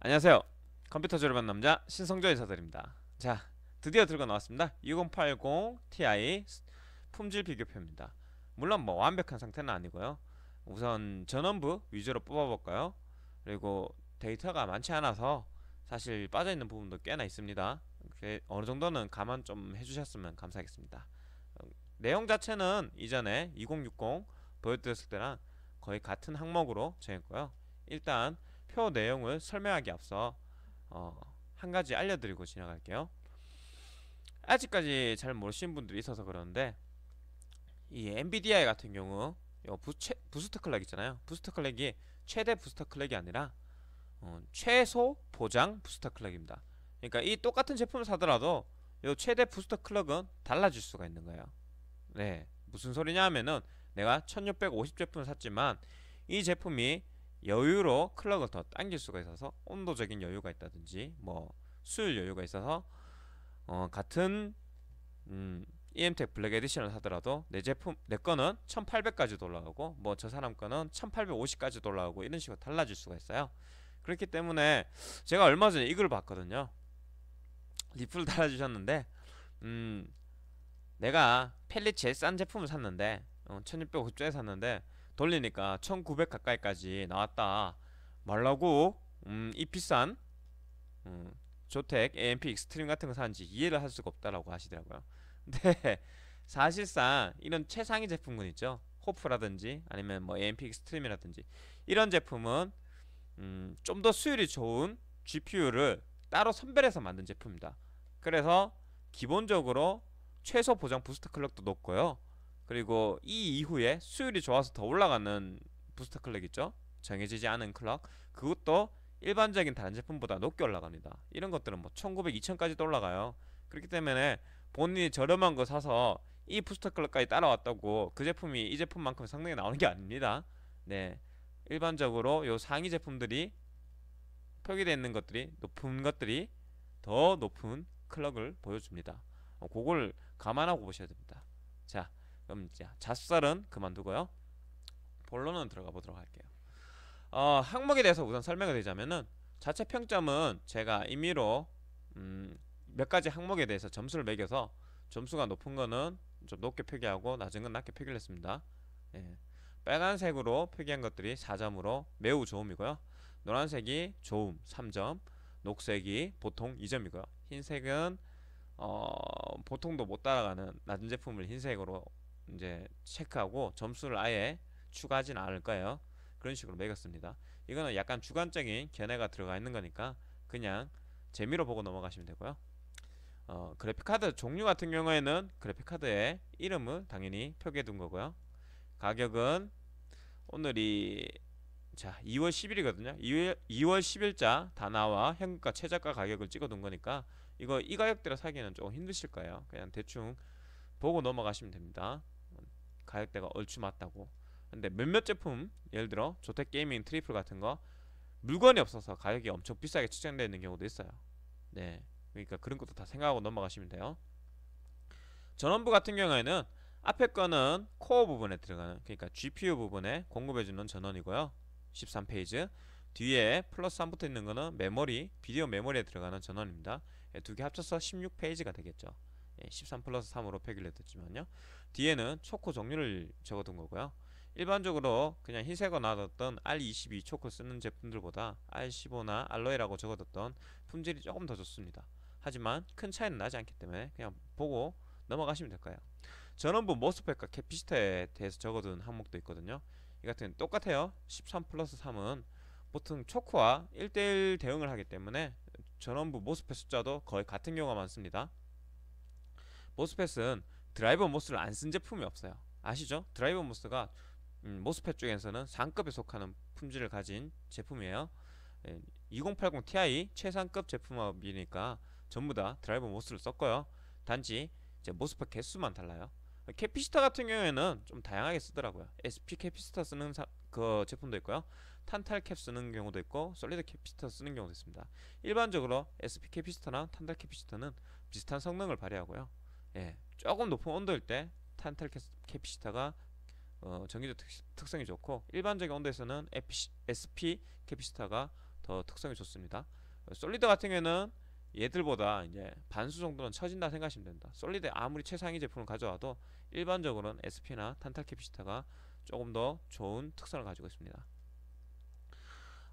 안녕하세요. 컴퓨터즈를 만 남자 신성조 인사드립니다. 자, 드디어 들고 나왔습니다. 6080 Ti 품질 비교표입니다. 물론 뭐 완벽한 상태는 아니고요. 우선 전원부 위주로 뽑아볼까요? 그리고 데이터가 많지 않아서 사실 빠져있는 부분도 꽤나 있습니다. 어느 정도는 감안 좀 해주셨으면 감사하겠습니다. 내용 자체는 이전에 2060 보여드렸을 때랑 거의 같은 항목으로 정했고요 일단 표 내용을 설명하기 앞서 어, 한 가지 알려드리고 지나갈게요 아직까지 잘 모르시는 분들이 있어서 그러는데 이 NVDI 같은 경우 요 부채, 부스트 클랙 있잖아요 부스트 클랙이 최대 부스트 클랙이 아니라 어, 최소 보장 부스터 클랙입니다 그러니까 이 똑같은 제품을 사더라도 이 최대 부스터 클럭은 달라질 수가 있는 거예요 네. 무슨 소리냐 하면은 내가 1650 제품을 샀지만 이 제품이 여유로 클럭을 더 당길 수가 있어서 온도적인 여유가 있다든지 뭐 수율 여유가 있어서 어, 같은 음, EM텍 블랙 에디션을 사더라도 내 제품 내 거는 1800까지도 올라가고 뭐 저 사람 거는 1850까지도 올라가고 이런 식으로 달라질 수가 있어요 그렇기 때문에 제가 얼마 전에 이걸 봤거든요 리플 달아주셨는데 음 내가 펠릿 제일 싼 제품을 샀는데 어, 1 6 0 0조에 샀는데 돌리니까 1900 가까이까지 나왔다 말라고 음, 이 비싼 음, 조텍 AMP 익스트림 같은 거 사는지 이해를 할 수가 없다라고 하시더라고요 근데 사실상 이런 최상위 제품군 있죠 호프라든지 아니면 뭐 AMP 익스트림이라든지 이런 제품은 음, 좀 더 수율이 좋은 GPU를 따로 선별해서 만든 제품입니다 그래서 기본적으로 최소 보장 부스트 클럭도 높고요 그리고 이 이후에 수율이 좋아서 더 올라가는 부스트 클럭 있죠 정해지지 않은 클럭 그것도 일반적인 다른 제품보다 높게 올라갑니다 이런 것들은 뭐 1900, 2000까지도 올라가요 그렇기 때문에 본인이 저렴한 거 사서 이 부스터 클럭까지 따라왔다고 그 제품이 이 제품만큼 성능이 나오는 게 아닙니다 네 일반적으로 요 상위 제품들이 표기되어 있는 것들이 높은 것들이 더 높은 클럭을 보여줍니다 어, 그걸 감안하고 보셔야 됩니다. 자, 그럼 자, 자수살은 그만두고요. 본론은 들어가 보도록 할게요. 어, 항목에 대해서 우선 설명을 드리자면은 자체 평점은 제가 임의로 음, 몇 가지 항목에 대해서 점수를 매겨서 점수가 높은 거는 좀 높게 표기하고 낮은 건 낮게 표기를 했습니다. 예. 빨간색으로 표기한 것들이 4점으로 매우 좋음이고요. 노란색이 좋음 3점, 녹색이 보통 2점이고요. 흰색은 어, 보통도 못 따라가는 낮은 제품을 흰색으로 이제 체크하고 점수를 아예 추가하진 않을 거예요. 그런 식으로 매겼습니다. 이거는 약간 주관적인 견해가 들어가 있는 거니까 그냥 재미로 보고 넘어가시면 되고요. 어, 그래픽카드 종류 같은 경우에는 그래픽카드의 이름을 당연히 표기해 둔 거고요. 가격은 오늘이 자 2월 10일이거든요. 2월, 2월 10일자 다나와 현금과 최저가 가격을 찍어 둔 거니까 이거 이 가격대로 사기에는 조금 힘드실 까요 그냥 대충 보고 넘어가시면 됩니다 가격대가 얼추 맞다고 근데 몇몇 제품 예를 들어 조텍 게이밍 트리플 같은 거 물건이 없어서 가격이 엄청 비싸게 측정되어 있는 경우도 있어요 네 그러니까 그런 것도 다 생각하고 넘어가시면 돼요 전원부 같은 경우에는 앞에 거는 코어 부분에 들어가는 그러니까 GPU 부분에 공급해주는 전원이고요 13페이지 뒤에 플러스 3 붙어 있는 거는 메모리 비디오 메모리에 들어가는 전원입니다 예, 두개 합쳐서 16페이지가 되겠죠 예, 13 플러스 3으로 표기를 했지만요 뒤에는 초코 종류를 적어둔 거고요 일반적으로 그냥 희색어 놔뒀던 R22 초코 쓰는 제품들보다 R15나 알로에라고 적어뒀던 품질이 조금 더 좋습니다 하지만 큰 차이는 나지 않기 때문에 그냥 보고 넘어가시면 될까요 전원부 모스펫과 캐피시터에 대해서 적어둔 항목도 있거든요 이 같은 똑같아요 13 플러스 3은 보통 초코와 1대1 대응을 하기 때문에 전원부 모스펫 숫자도 거의 같은 경우가 많습니다 모스펫은 드라이버 모스를 안 쓴 제품이 없어요 아시죠? 드라이버 모스가 음, 모스펫 쪽에서는 상급에 속하는 품질을 가진 제품이에요 2080 예, Ti 최상급 제품이니까 전부 다 드라이버 모스를 썼고요 단지 이제 모스펫 개수만 달라요 캐피시터 같은 경우에는 좀 다양하게 쓰더라고요 SP 캐피시터 쓰는 사, 그 제품도 있고요 탄탈 캡 쓰는 경우도 있고 솔리드 캐피스터 쓰는 경우도 있습니다. 일반적으로 SP 캐피스터나 탄탈 캐피스터는 비슷한 성능을 발휘하고요. 예, 조금 높은 온도일 때 탄탈 캐피스터가 어, 전기적 특, 성이 좋고 일반적인 온도에서는 FP, SP 캐피스터가더 특성이 좋습니다. 솔리드 같은 경우에는 얘들보다 이제 반수 정도는 처진다 생각하시면 된다. 솔리드 아무리 최상위 제품을 가져와도 일반적으로는 SP나 탄탈 캐피스터가 조금 더 좋은 특성을 가지고 있습니다.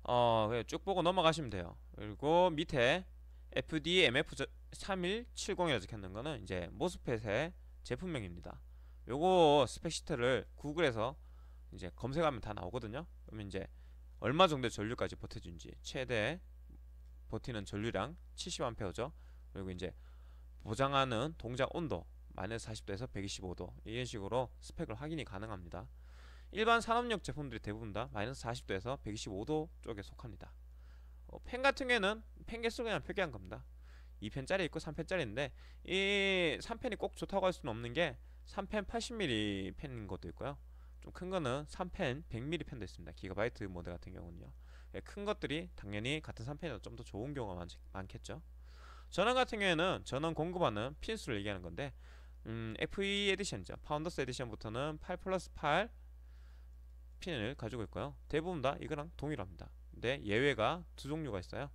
어, 그냥 예, 쭉 보고 넘어가시면 돼요. 그리고 밑에 FDMF3170이라고 적혀있는 거는 이제 모스펫의 제품명입니다. 요거 스펙 시트를 구글에서 이제 검색하면 다 나오거든요. 그러면 이제 얼마 정도 전류까지 버텨준지 최대 버티는 전류량 70A죠. 그리고 이제 보장하는 동작 온도 마이너스 40도에서 125도 이런 식으로 스펙을 확인이 가능합니다. 일반 산업용 제품들이 대부분 다 마이너스 40도에서 125도 쪽에 속합니다 어, 펜 같은 경우에는 펜개수 그냥 표기한 겁니다 2펜짜리 있고 3펜짜리인데 이 3펜이 꼭 좋다고 할 수는 없는 게 3펜 80mm 펜인 것도 있고요 좀 큰 거는 3펜 100mm 펜도 있습니다 기가바이트 모델 같은 경우는요 예, 큰 것들이 당연히 같은 3펜이라 좀 더 좋은 경우가 많, 많겠죠 전원 같은 경우에는 전원 공급하는 핀수를 얘기하는 건데 음, FE 에디션이죠 파운더스 에디션부터는 8 플러스 8 스핀을 가지고 있고요 대부분 다 이거랑 동일합니다 근데 예외가 두 종류가 있어요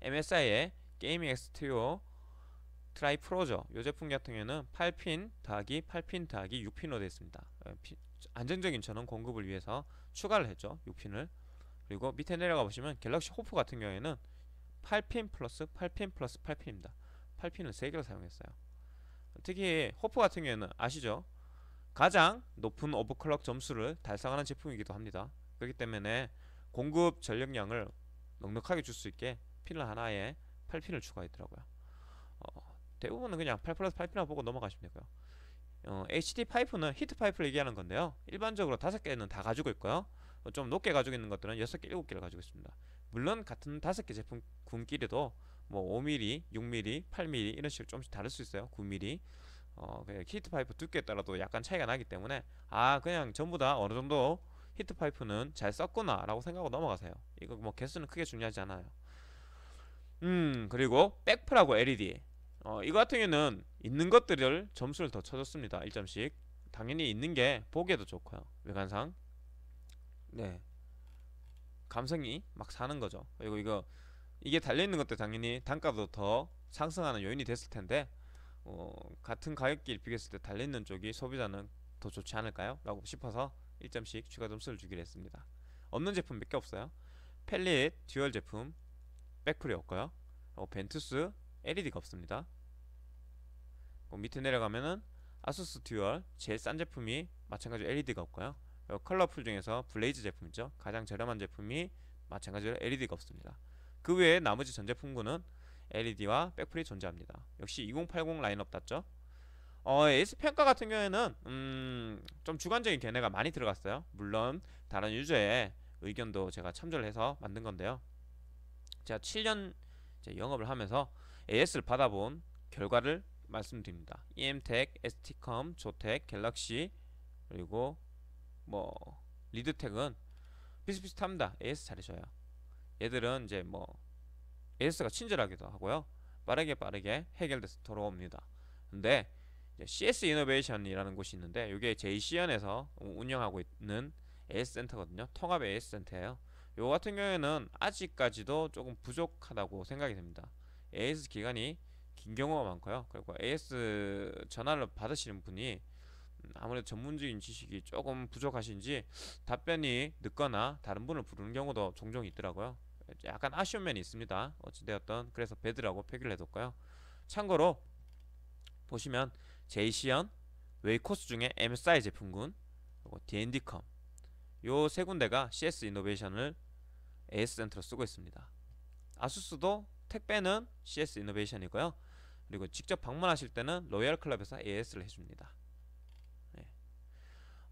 MSI의 게이밍 엑스트리오 트라이 프로저이 제품 같은 경우에는 8핀 더하기 8핀 더하기 6핀으로 되어 있습니다 어, 안정적인 전원 공급을 위해서 추가를 했죠 6핀을 그리고 밑에 내려가 보시면 갤럭시 호프 같은 경우에는 8핀 플러스 8핀 플러스 8핀입니다 8핀을 3개로 사용했어요 특히 호프 같은 경우에는 아시죠 가장 높은 오버클럭 점수를 달성하는 제품이기도 합니다. 그렇기 때문에 공급 전력량을 넉넉하게 줄 수 있게 핀을 하나에 8핀을 추가했더라고요. 어, 대부분은 그냥 8 플러스 8핀을 보고 넘어가시면 되고요. 어, HD 파이프는 히트 파이프를 얘기하는 건데요. 일반적으로 5개는 다 가지고 있고요. 어, 좀 높게 가지고 있는 것들은 6개, 7개를 가지고 있습니다. 물론 같은 5개 제품 군끼리도 뭐 5mm, 6mm, 8mm 이런 식으로 조금씩 다를 수 있어요. 9mm. 어, 히트 파이프 두께에 따라도 약간 차이가 나기 때문에 아 그냥 전부 다 어느 정도 히트 파이프는 잘 썼구나 라고 생각하고 넘어가세요 이거 뭐 개수는 크게 중요하지 않아요 음 그리고 백프라고 LED 어, 이거 같은 경우는 있는 것들을 점수를 더 쳐줬습니다 1점씩 당연히 있는 게 보기에도 좋고요 외관상 네 감성이 막 사는 거죠 그리고 이거 이게 달려있는 것도 당연히 단가도 더 상승하는 요인이 됐을 텐데 어, 같은 가격끼리 비교했을 때 달리는 쪽이 소비자는 더 좋지 않을까요? 라고 싶어서 1점씩 추가 점수를 주기로 했습니다. 없는 제품 몇 개 없어요. 펠릿 듀얼 제품 백플이 없고요. 어, 벤투스 LED가 없습니다. 어, 밑에 내려가면은 아수스 듀얼 제일 싼 제품이 마찬가지로 LED가 없고요. 어, 컬러풀 중에서 블레이즈 제품 이죠 가장 저렴한 제품이 마찬가지로 LED가 없습니다. 그 외에 나머지 전 제품군은 LED와 백플이 존재합니다. 역시 2080 라인업답죠. 어, s 평가 같은 경우에는 음, 좀 주관적인 견해가 많이 들어갔어요. 물론 다른 유저의 의견도 제가 참조를 해서 만든 건데요. 제가 7년 영업을 하면서 AS를 받아본 결과를 말씀드립니다. EM텍, ST컴, 조텍, 갤럭시 그리고 뭐 리드텍은 비슷비슷합니다. AS 잘해줘요. 얘들은 이제 뭐 AS가 친절하기도 하고요. 빠르게 빠르게 해결돼서 돌아옵니다. 근데 이제 CS 이노베이션이라는 곳이 있는데 이게 JCN에서 운영하고 있는 AS 센터거든요. 통합 AS 센터예요. 요 같은 경우에는 아직까지도 조금 부족하다고 생각이 됩니다. AS 기간이 긴 경우가 많고요. 그리고 AS 전화를 받으시는 분이 음, 아무래도 전문적인 지식이 조금 부족하신지 답변이 늦거나 다른 분을 부르는 경우도 종종 있더라고요. 약간 아쉬운 면이 있습니다 어찌되었던 그래서 배드라고 표기를 해뒀고요 참고로 보시면 제이시언, 웨이코스 중에 MSI 제품군 그리고 D&D컴 요 세 군데가 CS 이노베이션을 AS 센터로 쓰고 있습니다 아수스도 택배는 CS 이노베이션이고요 그리고 직접 방문하실 때는 로얄 클럽에서 AS를 해줍니다 네.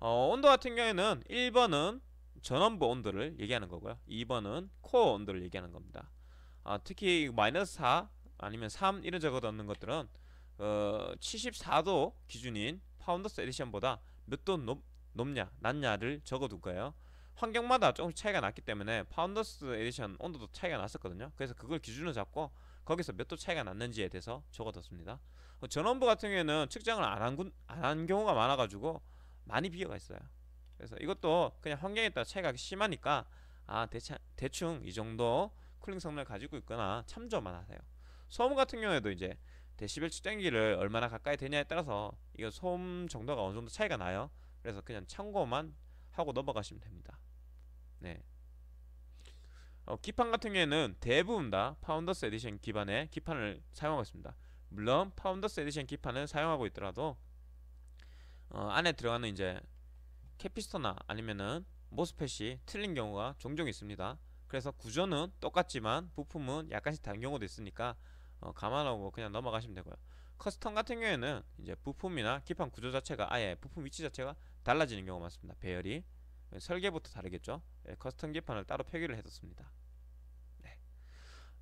어, 온도 같은 경우에는 1번은 전원부 온도를 얘기하는 거고요 2번은 코어 온도를 얘기하는 겁니다 아, 특히 마이너스 4 아니면 3 이런 적어 도없는 것들은 어, 74도 기준인 파운더스에디션보다몇 도 높냐 낮냐를 적어둘 거예요 환경마다 조금씩 차이가 났기 때문에 파운더스 에디션 온도도 차이가 났었거든요 그래서 그걸 기준으로 잡고 거기서 몇 도 차이가 났는지에 대해서 적어뒀습니다 전원부 같은 경우에는 측정을 안한 안한 경우가 많아가지고 많이 비어가 있어요 그래서 이것도 그냥 환경에 따라 차이가 심하니까 아 대차, 대충 이 정도 쿨링 성능을 가지고 있거나 참조만 하세요 소음 같은 경우에도 이제 데시벨 측정기를 얼마나 가까이 되냐에 따라서 이거 소음 정도가 어느 정도 차이가 나요 그래서 그냥 참고만 하고 넘어가시면 됩니다 네 어, 기판 같은 경우에는 대부분 다 파운더스 에디션 기반의 기판을 사용하고 있습니다 물론 파운더스 에디션 기판을 사용하고 있더라도 어, 안에 들어가는 이제 캐피스터나 아니면은 모스펫이 틀린 경우가 종종 있습니다 그래서 구조는 똑같지만 부품은 약간씩 다른 경우도 있으니까 어, 감안하고 그냥 넘어가시면 되고요 커스텀 같은 경우에는 이제 부품이나 기판 구조 자체가 아예 부품 위치 자체가 달라지는 경우가 많습니다 배열이 설계부터 다르겠죠 예, 커스텀 기판을 따로 표기를 해뒀습니다 네.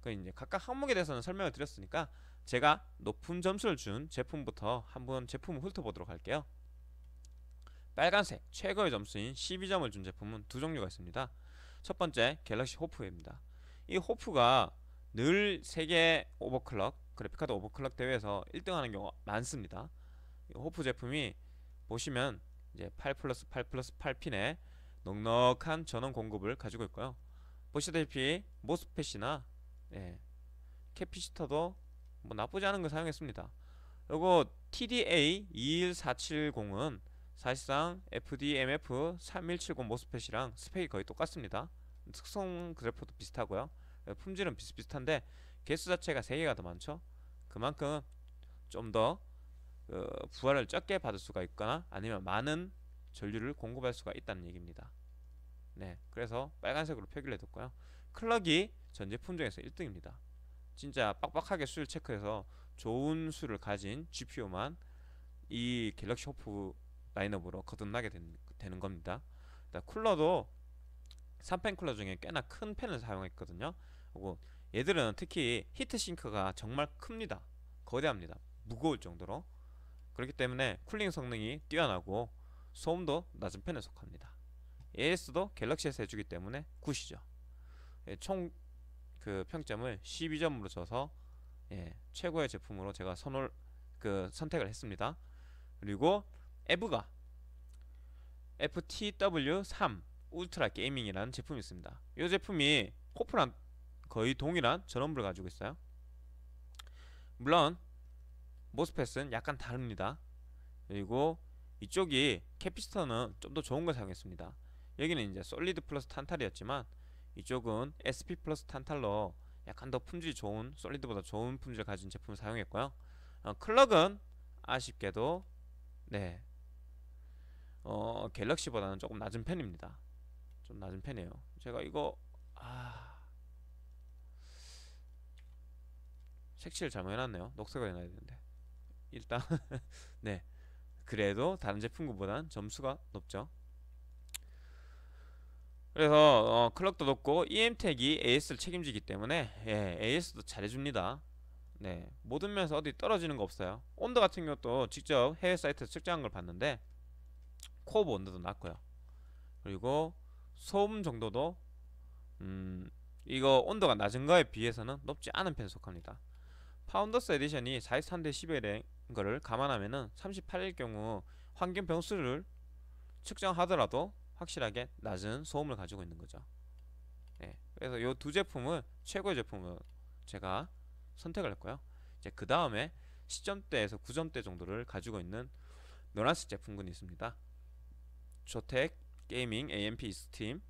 그 이제 각각 항목에 대해서는 설명을 드렸으니까 제가 높은 점수를 준 제품부터 한번 제품을 훑어보도록 할게요 빨간색 최고의 점수인 12점을 준 제품은 두 종류가 있습니다. 첫 번째 갤럭시 호프입니다. 이 호프가 늘 세계 오버클럭 그래픽카드 오버클럭 대회에서 1등하는 경우가 많습니다. 호프 제품이 보시면 이제 8 플러스 8 플러스 8핀의 넉넉한 전원 공급을 가지고 있고요. 보시다시피 모스펫이나 예, 캐피시터도 뭐 나쁘지 않은 걸 사용했습니다. 그리 TDA 21470은 사실상 FDMF 3170 모스펫이랑 스펙이 거의 똑같습니다 특성 그래프도 비슷하고요 예, 품질은 비슷비슷한데 개수 자체가 3개가 더 많죠 그만큼 좀더 그 어, 부하를 적게 받을 수가 있거나 아니면 많은 전류를 공급할 수가 있다는 얘기입니다 네 그래서 빨간색으로 표기를 해뒀고요 클럭이 전 제품 중에서 1등입니다 진짜 빡빡하게 수를 체크해서 좋은 수를 가진 GPU만 이 갤럭시 호프 라인업으로 거듭나게 된, 되는 겁니다 쿨러도 3팬 쿨러 중에 꽤나 큰 팬을 사용했거든요 그리고 얘들은 특히 히트싱크가 정말 큽니다 거대합니다 무거울 정도로 그렇기 때문에 쿨링 성능이 뛰어나고 소음도 낮은 편에 속합니다 AS도 갤럭시에서 해주기 때문에 9시죠 예, 총그 평점을 12점으로 줘서 예, 최고의 제품으로 제가 선을 그 선택을 했습니다 그리고 에브가 FTW3 울트라 게이밍이라는 제품이 있습니다. 이 제품이 호프랑 거의 동일한 전원부를 가지고 있어요. 물론 모스펫은 약간 다릅니다. 그리고 이쪽이 캐피스터는 좀 더 좋은 걸 사용했습니다. 여기는 이제 솔리드 플러스 탄탈이었지만 이쪽은 SP 플러스 탄탈로 약간 더 품질 좋은 솔리드보다 좋은 품질 가진 제품을 사용했고요. 어, 클럭은 아쉽게도 네 어, 갤럭시보다는 조금 낮은 편입니다. 좀 낮은 편이에요. 제가 이거 아 색칠 잘못 해놨네요. 녹색을 해놔야 되는데 일단 네 그래도 다른 제품군보단 점수가 높죠. 그래서 어, 클럭도 높고 EM 택이 AS를 책임지기 때문에 예, AS도 잘해줍니다. 네 모든 면에서 어디 떨어지는 거 없어요. 온도 같은 것도 직접 해외 사이트에서 측정한 걸 봤는데 코브 온도도 낮고요. 그리고 소음 정도도 음 이거 온도가 낮은 거에 비해서는 높지 않은 편 속합니다. 파운더스 에디션이 43대 1 0에된 거를 감안하면은 38일 경우 환경 변수를 측정하더라도 확실하게 낮은 소음을 가지고 있는 거죠. 네. 그래서 이 두 제품을 최고의 제품을 제가 선택을 했고요. 이제 그 다음에 시점대에서 9점대 정도를 가지고 있는 노란색 제품군이 있습니다. 저택, 게이밍, AMP 익스트림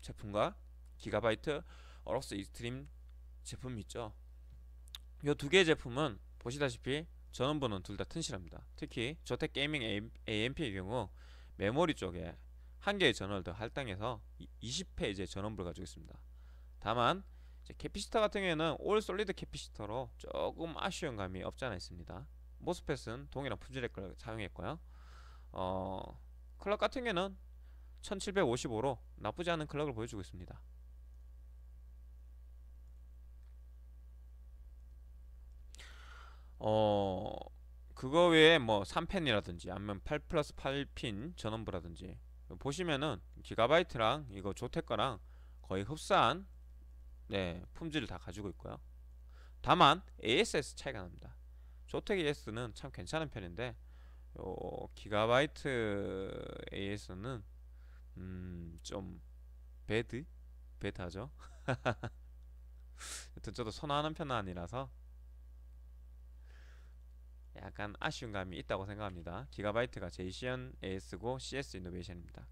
제품과 기가바이트 어럭스 익스트림 제품 있죠 이 두 개의 제품은 보시다시피 전원부는 둘 다 튼실합니다 특히 저택 게이밍 AMP의 경우 메모리 쪽에 한 개의 전원을 더 할당해서 2 0페 전원부를 가지고 있습니다 다만 캐피시터 같은 경우에는 올 솔리드 캐피시터로 조금 아쉬운 감이 없지 않아 있습니다 모스펫은 동일한 품질의 걸 사용했고요 어... 클럭 같은 경우는 1755로 나쁘지 않은 클럭을 보여주고 있습니다 어 그거 외에 뭐 3펜이라든지 아니면 8 플러스 8핀 전원부라든지 보시면은 기가바이트랑 이거 조테거랑 거의 흡사한 네 품질을 다 가지고 있고요 다만 ASS 차이가 납니다 조텍 AS는 참 괜찮은 편인데 요 어, 기가바이트에서는 음좀 배드 배타죠 여튼 저도 선호하는 편은 아니라서 약간 아쉬운 감이 있다고 생각합니다 기가바이트가 제이시 AS고 CS 이노베이션입니다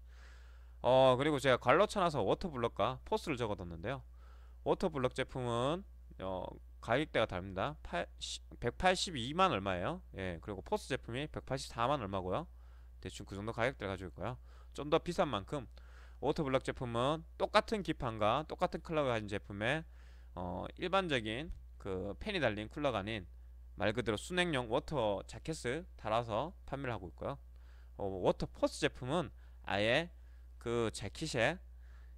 어 그리고 제가 갈로 쳐놔서 워터블럭과 포스를 적어뒀는데요 워터블럭 제품은 어, 가격대가 다릅니다 182만 얼마예요 예 그리고 포스 제품이 184만 얼마고요 대충 그 정도 가격대를 가지고 있고요 좀 더 비싼 만큼 오토블럭 제품은 똑같은 기판과 똑같은 컬러가 가진 제품에 어, 일반적인 그 팬이 달린 쿨러가 아닌 말 그대로 순행용 워터 자켓을 달아서 판매를 하고 있고요 어, 워터 포스 제품은 아예 그 자켓에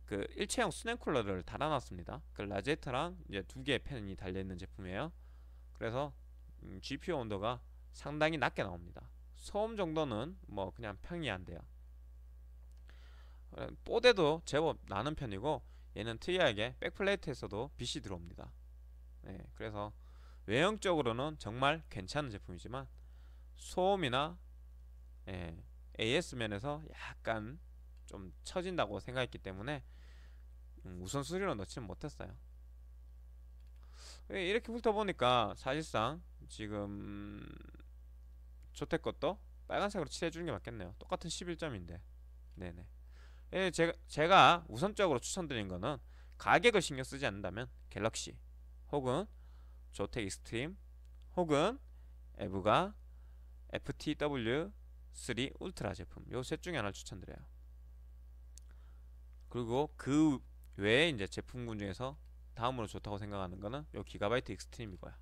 그 일체형 수냉 쿨러를 달아놨습니다. 그 라제트랑 이제 두 개의 팬이 달려있는 제품이에요. 그래서 음, GPU 온도가 상당히 낮게 나옵니다. 소음 정도는 뭐 그냥 평이 안 돼요. 뽀대도 제법 나는 편이고 얘는 특이하게 백플레이트에서도 빛이 들어옵니다. 네, 그래서 외형적으로는 정말 괜찮은 제품이지만 소음이나 예, AS 면에서 약간 좀 처진다고 생각했기 때문에 음, 우선순위로 넣지는 못했어요 예, 이렇게 훑어보니까 사실상 지금 저택 것도 빨간색으로 칠해주는 게 맞겠네요 똑같은 11점인데 네네 예, 제가, 제가 우선적으로 추천드린 거는 가격을 신경 쓰지 않는다면 갤럭시 혹은 조텍 익스트림 혹은 에브가 FTW3 울트라 제품 요 셋 중에 하나를 추천드려요 그리고 그왜 이제 제품군 중에서 다음으로 좋다고 생각하는 거는 요 기가바이트 익스트림이거야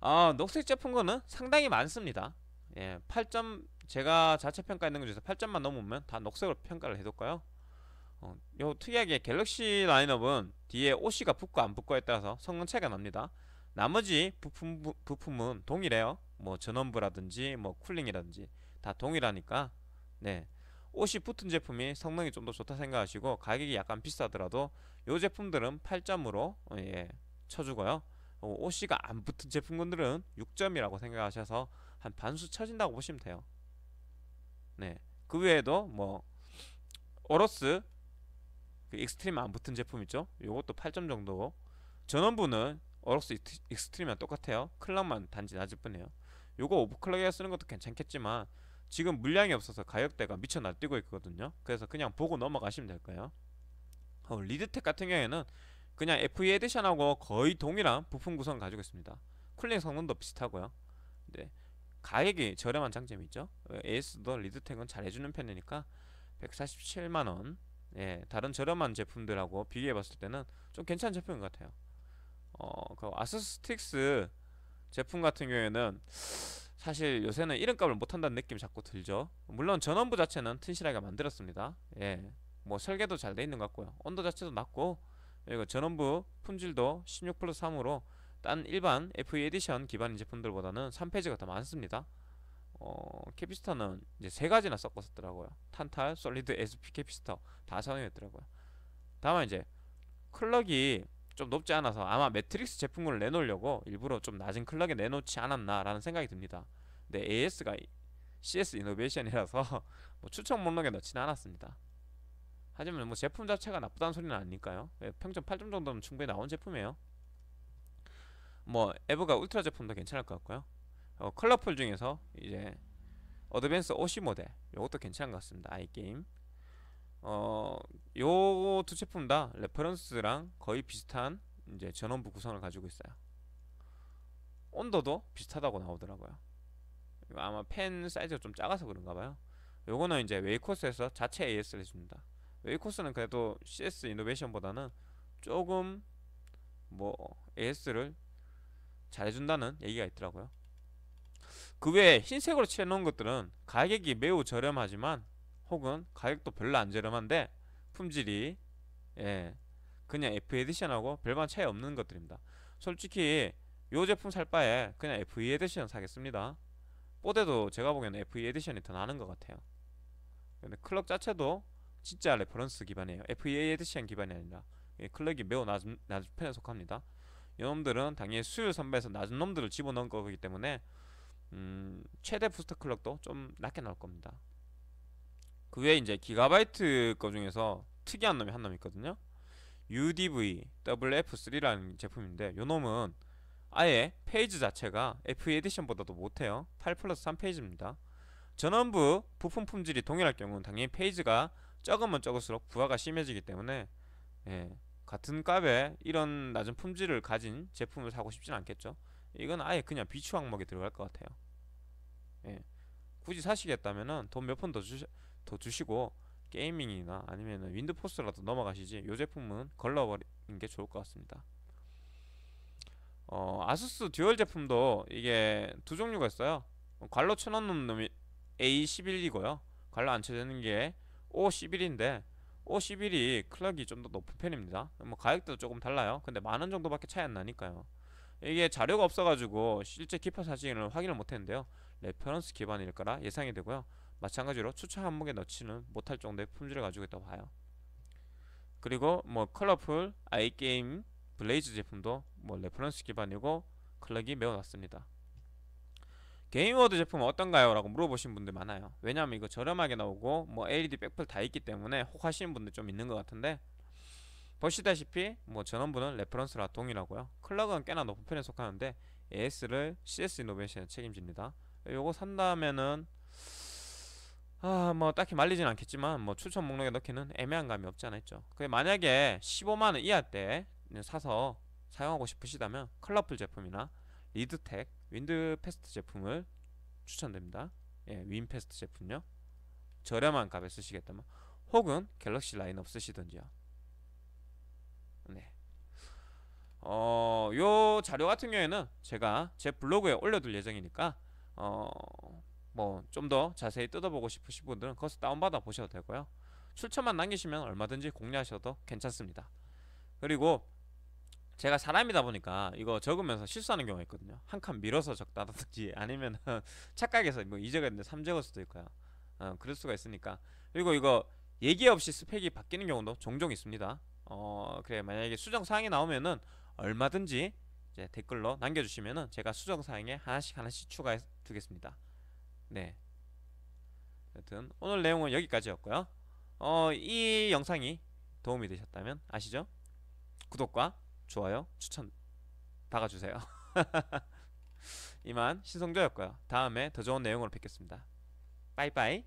아, 녹색 제품군은 상당히 많습니다. 예, 8점 제가 자체 평가했는 것 중에서 8점만 넘으면 다 녹색으로 평가를 해둘까요? 어, 요 특이하게 갤럭시 라인업은 뒤에 OC가 붙고 안 붙고에 따라서 성능 차이가 납니다. 나머지 부품, 부, 부품은 동일해요. 뭐 전원부라든지 뭐 쿨링이라든지 다 동일하니까 네 옷이 붙은 제품이 성능이 좀 더 좋다 생각하시고 가격이 약간 비싸더라도 이 제품들은 8점으로 어, 예, 쳐주고요 어, OC가 안 붙은 제품군들은 6점이라고 생각하셔서 한 반수 쳐진다고 보시면 돼요 네, 그 외에도 뭐 오로스 그 익스트림 안 붙은 제품 있죠 요것도 8점 정도 전원부는 어로스 익스트림이랑 똑같아요 클럭만 단지 낮을 뿐이에요 요거 오브클럭에 쓰는 것도 괜찮겠지만 지금 물량이 없어서 가격대가 미쳐 날뛰고 있거든요 그래서 그냥 보고 넘어가시면 될까요 어, 리드텍 같은 경우에는 그냥 FE 에디션하고 거의 동일한 부품 구성 가지고 있습니다 쿨링 성능도 비슷하고요 네. 가격이 저렴한 장점이 있죠 어, AS도 리드텍은 잘해주는 편이니까 147만원 예, 다른 저렴한 제품들하고 비교해봤을 때는 좀 괜찮은 제품인 것 같아요 어, 그 아스스 스틱스 제품 같은 경우에는 사실 요새는 이름값을 못한다는 느낌이 자꾸 들죠 물론 전원부 자체는 튼실하게 만들었습니다 예, 뭐 설계도 잘 돼 있는 것 같고요 온도 자체도 낮고 그리고 전원부 품질도 16 플러스 3으로 딴 일반 FE 에디션 기반인 제품들보다는 3페이지가 더 많습니다 어, 캐피스터는 이제 세 가지나 섞었썼더라고요 탄탈, 솔리드, SP 캐피스터 다 사용했더라고요 다만 이제 클럭이 좀 높지 않아서 아마 매트릭스 제품을 내놓으려고 일부러 좀 낮은 클럭에 내놓지 않았나라는 생각이 듭니다. 근데 AS가 CS 이노베이션이라서 뭐 추천 목록에 넣지는 않았습니다. 하지만 뭐 제품 자체가 나쁘다는 소리는 아니니까요. 예, 평점 8점 정도면 충분히 나온 제품이에요. 뭐 에브가 울트라 제품도 괜찮을 것 같고요. 어, 컬러풀 중에서 이제 어드밴스 오시 모델 이것도 괜찮은 것 같습니다. 아이 게임. 어, 요 두 제품 다 레퍼런스랑 거의 비슷한 이제 전원부 구성을 가지고 있어요. 온도도 비슷하다고 나오더라고요. 아마 펜 사이즈가 좀 작아서 그런가 봐요. 요거는 이제 웨이코스에서 자체 AS를 해줍니다. 웨이코스는 그래도 CS 이노베이션보다는 조금 뭐 AS를 잘해준다는 얘기가 있더라고요. 그 외에 흰색으로 칠해놓은 것들은 가격이 매우 저렴하지만 혹은 가격도 별로 안 저렴한데 품질이 예 그냥 f 에디션하고 별반 차이 없는 것들입니다 솔직히 이 제품 살 바에 그냥 FE 에디션 사겠습니다 뽀대도 제가 보기에는 FE 에디션이 더 나은 것 같아요 근데 클럭 자체도 진짜 레퍼런스 기반이에요 FE 에디션 기반이 아니라 예, 클럭이 매우 낮은, 낮은 편에 속합니다 이놈들은 당연히 수율 선배에서 낮은 놈들을 집어넣은 거기 때문에 음, 최대 부스트 클럭도 좀 낮게 나올 겁니다 그 외에 이제 기가바이트 거 중에서 특이한 놈이 한 놈 있거든요 UDVWF3라는 제품인데 요 놈은 아예 페이지 자체가 FE 에디션보다도 못해요 8 플러스 3페이지입니다 전원부 부품 품질이 동일할 경우는 당연히 페이지가 적으면 적을수록 부하가 심해지기 때문에 예, 같은 값에 이런 낮은 품질을 가진 제품을 사고 싶진 않겠죠 이건 아예 그냥 비추 항목에 들어갈 것 같아요 예, 굳이 사시겠다면돈 몇 푼 더 주셔 더 주시고 게이밍이나 아니면 윈드포스라도 넘어가시지 이 제품은 걸러버리는 게 좋을 것 같습니다 어, 아수스 듀얼 제품도 이게 두 종류가 있어요 관로 쳐놓는 놈이 A11이고요 관로 안 쳐지는 게 O11인데 O11이 클럭이 좀 더 높은 편입니다 뭐가격도 조금 달라요 근데 만 원 정도밖에 차이 안 나니까요 이게 자료가 없어가지고 실제 기판 사진을 확인을 못했는데요 레퍼런스 기반일 거라 예상이 되고요 마찬가지로 추천 항목에 넣지는 못할 정도의 품질을 가지고 있다고 봐요. 그리고 뭐 컬러풀, 아이게임, 블레이즈 제품도 뭐 레퍼런스 기반이고 클럭이 매우 낮습니다. 게임워드 제품 어떤가요? 라고 물어보신 분들 많아요 왜냐면 이거 저렴하게 나오고 뭐 LED 백플 다 있기 때문에 혹 하시는 분들 좀 있는 것 같은데 보시다시피 뭐 전원부는 레퍼런스라 동일하고요 클럭은 꽤나 높은 편에 속하는데 AS를 CS 이노베이션에 책임집니다 요거 산다면은 아, 뭐 딱히 말리진 않겠지만 뭐 추천 목록에 넣기는 애매한 감이 없지 않아 있죠. 그 만약에 15만원 이하 때 네, 사서 사용하고 싶으시다면 컬러풀 제품이나 리드텍, 윈드패스트 제품을 추천드립니다. 예, 윈패스트 제품요. 저렴한 값에 쓰시겠다면 혹은 갤럭시 라인업 쓰시던지요. 네. 어, 요 자료 같은 경우에는 제가 제 블로그에 올려둘 예정이니까 어, 뭐좀더 자세히 뜯어보고 싶으신 분들은 그것을 다운받아 보셔도 되고요 출처만 남기시면 얼마든지 공유하셔도 괜찮습니다 그리고 제가 사람이다 보니까 이거 적으면서 실수하는 경우가 있거든요 한 칸 밀어서 적다든지 아니면 착각해서 뭐 2적였는데 삼적일 수도 있고요 어, 그럴 수가 있으니까 그리고 이거 얘기 없이 스펙이 바뀌는 경우도 종종 있습니다 어 그래 만약에 수정사항이 나오면은 얼마든지 댓글로 남겨주시면은 제가 수정사항에 하나씩 하나씩 추가해 두겠습니다 네. 여튼 오늘 내용은 여기까지였고요. 어, 이 영상이 도움이 되셨다면 아시죠? 구독과 좋아요, 추천 박아주세요. 이만 신성조였고요. 다음에 더 좋은 내용으로 뵙겠습니다. 빠이빠이.